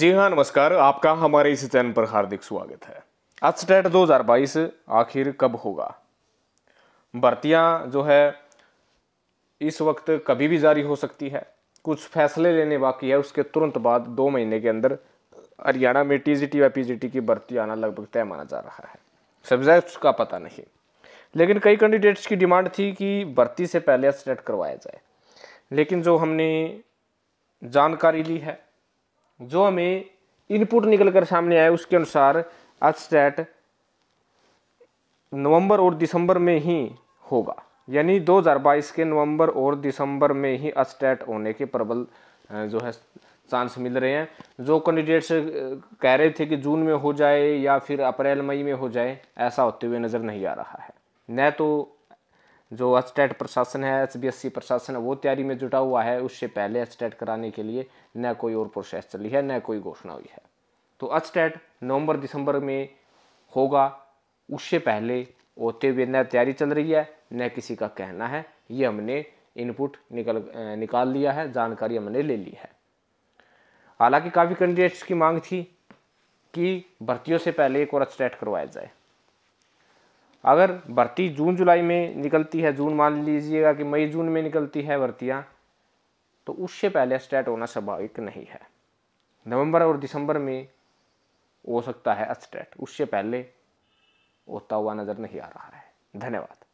जी हाँ नमस्कार आपका हमारे इस चैनल पर हार्दिक स्वागत है आज स्टेट 2022 आखिर कब होगा भर्तियाँ जो है इस वक्त कभी भी जारी हो सकती है कुछ फैसले लेने बाकी है उसके तुरंत बाद दो महीने के अंदर हरियाणा में टी जी टी व पी जी टी की भर्ती आना लगभग तय माना जा रहा है सब्जेक्ट्स का पता नहीं लेकिन कई कैंडिडेट्स की डिमांड थी कि भर्ती से पहले स्टेट करवाया जाए लेकिन जो हमने जानकारी ली है जो हमें इनपुट निकल कर सामने आया उसके अनुसार अस्टैट नवंबर और दिसंबर में ही होगा यानी 2022 के नवंबर और दिसंबर में ही अस्टैट होने के प्रबल जो है चांस मिल रहे हैं जो कैंडिडेट्स कह रहे थे कि जून में हो जाए या फिर अप्रैल मई में हो जाए ऐसा होते हुए नज़र नहीं आ रहा है न तो जो अस्टेट प्रशासन है एसबीएससी प्रशासन है वो तैयारी में जुटा हुआ है उससे पहले अस्टेट कराने के लिए न कोई और प्रोसेस चली है न कोई घोषणा हुई है तो अस्टेट नवंबर दिसंबर में होगा उससे पहले होते हुए न तैयारी चल रही है न किसी का कहना है ये हमने इनपुट निकल निकाल लिया है जानकारी हमने ले ली है हालांकि काफ़ी कैंडिडेट्स की मांग थी कि भर्तियों से पहले एक और अस्टेट करवाया जाए अगर भर्ती जून जुलाई में निकलती है जून मान लीजिएगा कि मई जून में निकलती है भर्तियाँ तो उससे पहले स्टेट होना स्वाभाविक नहीं है नवंबर और दिसंबर में हो सकता है स्टेट उससे पहले होता हुआ नज़र नहीं आ रहा है धन्यवाद